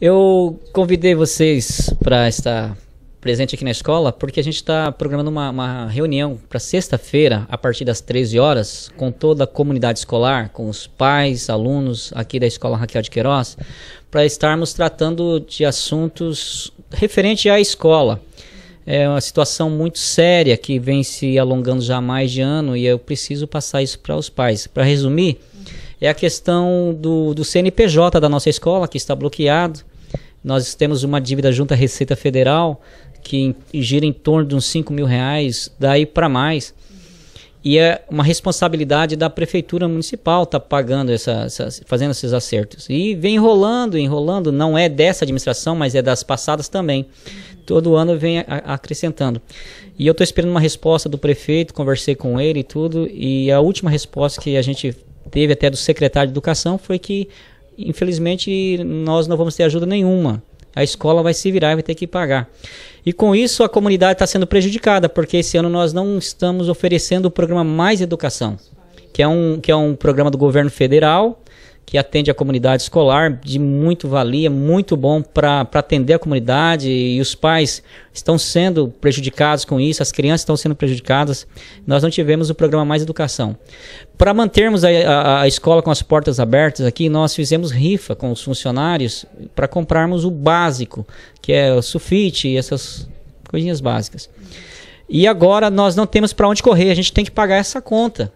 Eu convidei vocês para estar presente aqui na escola porque a gente está programando uma, uma reunião para sexta-feira, a partir das 13 horas, com toda a comunidade escolar, com os pais, alunos aqui da Escola Raquel de Queiroz, para estarmos tratando de assuntos referentes à escola. É uma situação muito séria que vem se alongando já há mais de ano e eu preciso passar isso para os pais. Para resumir, é a questão do, do CNPJ da nossa escola, que está bloqueado. Nós temos uma dívida junto à Receita Federal que gira em torno de uns 5 mil reais, daí para mais. E é uma responsabilidade da prefeitura municipal estar tá pagando essa, essa, fazendo esses acertos. E vem enrolando, enrolando, não é dessa administração, mas é das passadas também. Todo ano vem a, acrescentando. E eu estou esperando uma resposta do prefeito, conversei com ele e tudo, e a última resposta que a gente teve até do secretário de Educação foi que infelizmente nós não vamos ter ajuda nenhuma. A escola vai se virar e vai ter que pagar. E com isso a comunidade está sendo prejudicada, porque esse ano nós não estamos oferecendo o programa Mais Educação, que é um, que é um programa do governo federal que atende a comunidade escolar, de muito valia, muito bom para atender a comunidade e os pais estão sendo prejudicados com isso, as crianças estão sendo prejudicadas. Nós não tivemos o programa Mais Educação. Para mantermos a, a, a, escola com as portas abertas aqui, nós fizemos rifa com os funcionários para comprarmos o básico, que é o sufite e essas coisinhas básicas. E agora nós não temos para onde correr, a gente tem que pagar essa conta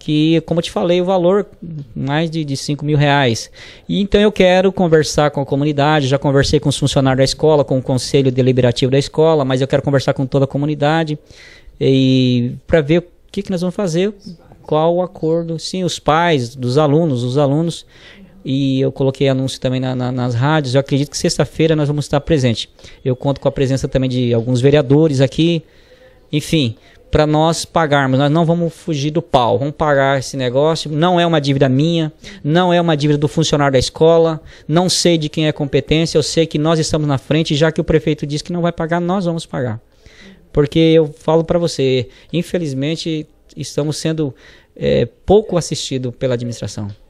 que, como eu te falei, o valor mais de, de 5 mil reais. E então eu quero conversar com a comunidade, já conversei com os funcionários da escola, com o conselho deliberativo da escola, mas eu quero conversar com toda a comunidade e para ver o que, que nós vamos fazer, qual o acordo, sim, os pais dos alunos, os alunos, e eu coloquei anúncio também na, na, nas rádios, eu acredito que sexta-feira nós vamos estar presente. Eu conto com a presença também de alguns vereadores aqui, enfim, para nós pagarmos. Nós não vamos fugir do pau, vamos pagar esse negócio. Não é uma dívida minha, não é uma dívida do funcionário da escola, não sei de quem é competência, eu sei que nós estamos na frente, já que o prefeito diz que não vai pagar, nós vamos pagar. Porque eu falo para você, infelizmente estamos sendo é, pouco assistidos pela administração.